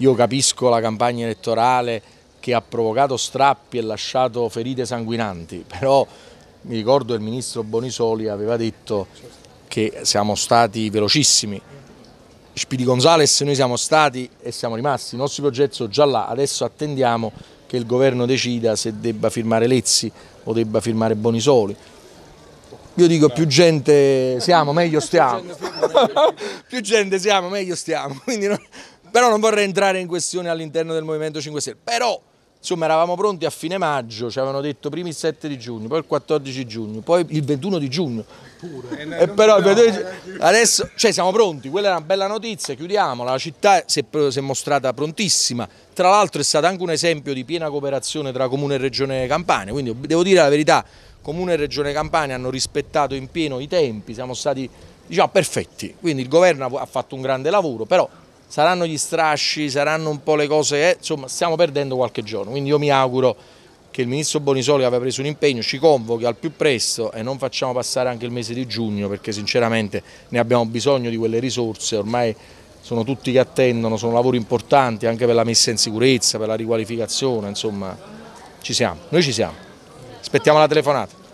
Io capisco la campagna elettorale che ha provocato strappi e lasciato ferite sanguinanti, però mi ricordo il ministro Bonisoli aveva detto che siamo stati velocissimi. Spidi Gonzales noi siamo stati e siamo rimasti, il nostro progetto è già là, adesso attendiamo che il governo decida se debba firmare Lezzi o debba firmare Bonisoli. Io dico più gente siamo, meglio stiamo. più gente siamo, meglio stiamo. Quindi non però non vorrei entrare in questione all'interno del Movimento 5 Stelle, però insomma eravamo pronti a fine maggio, ci avevano detto prima il 7 di giugno, poi il 14 giugno, poi il 21 di giugno, E, però adesso cioè, siamo pronti, quella è una bella notizia, chiudiamola, la città si è, si è mostrata prontissima, tra l'altro è stato anche un esempio di piena cooperazione tra Comune e Regione Campania, quindi devo dire la verità, Comune e Regione Campania hanno rispettato in pieno i tempi, siamo stati diciamo, perfetti, quindi il governo ha fatto un grande lavoro, però saranno gli strasci, saranno un po' le cose, eh, insomma stiamo perdendo qualche giorno, quindi io mi auguro che il ministro Bonisoli aveva preso un impegno, ci convochi al più presto e non facciamo passare anche il mese di giugno perché sinceramente ne abbiamo bisogno di quelle risorse, ormai sono tutti che attendono, sono lavori importanti anche per la messa in sicurezza, per la riqualificazione, insomma ci siamo, noi ci siamo, aspettiamo la telefonata.